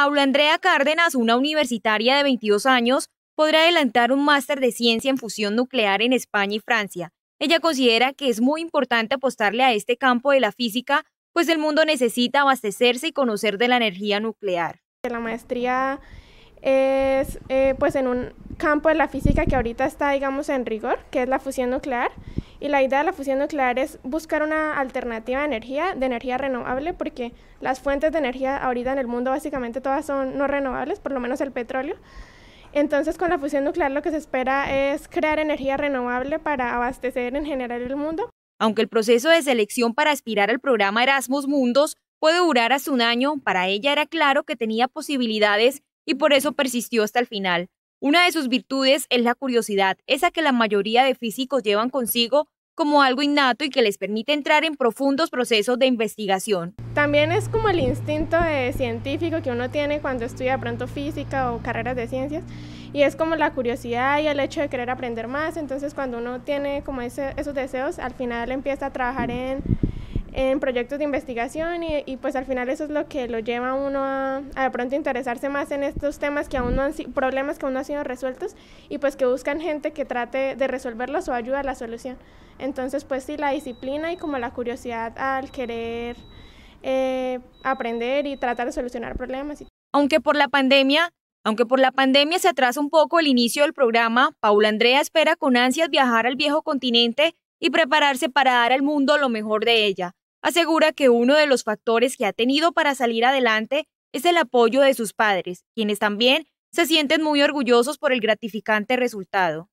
Paula Andrea Cárdenas, una universitaria de 22 años, podrá adelantar un máster de ciencia en fusión nuclear en España y Francia. Ella considera que es muy importante apostarle a este campo de la física, pues el mundo necesita abastecerse y conocer de la energía nuclear. La maestría es eh, pues en un campo de la física que ahorita está, digamos, en rigor, que es la fusión nuclear. Y la idea de la fusión nuclear es buscar una alternativa de energía, de energía renovable, porque las fuentes de energía ahorita en el mundo básicamente todas son no renovables, por lo menos el petróleo. Entonces, con la fusión nuclear lo que se espera es crear energía renovable para abastecer en general el mundo. Aunque el proceso de selección para aspirar al programa Erasmus Mundos puede durar hasta un año, para ella era claro que tenía posibilidades y por eso persistió hasta el final. Una de sus virtudes es la curiosidad, esa que la mayoría de físicos llevan consigo como algo innato y que les permite entrar en profundos procesos de investigación. También es como el instinto científico que uno tiene cuando estudia pronto física o carreras de ciencias y es como la curiosidad y el hecho de querer aprender más, entonces cuando uno tiene como esos deseos, al final empieza a trabajar mm. en en proyectos de investigación y, y, pues al final eso es lo que lo lleva a uno a, de pronto interesarse más en estos temas que aún no han problemas que aún no han sido resueltos y pues que buscan gente que trate de resolverlos o ayuda a la solución. Entonces pues sí, la disciplina y como la curiosidad al querer eh, aprender y tratar de solucionar problemas. Aunque por la pandemia... Aunque por la pandemia se atrasa un poco el inicio del programa, Paula Andrea espera con ansias viajar al viejo continente y prepararse para dar al mundo lo mejor de ella asegura que uno de los factores que ha tenido para salir adelante es el apoyo de sus padres, quienes también se sienten muy orgullosos por el gratificante resultado.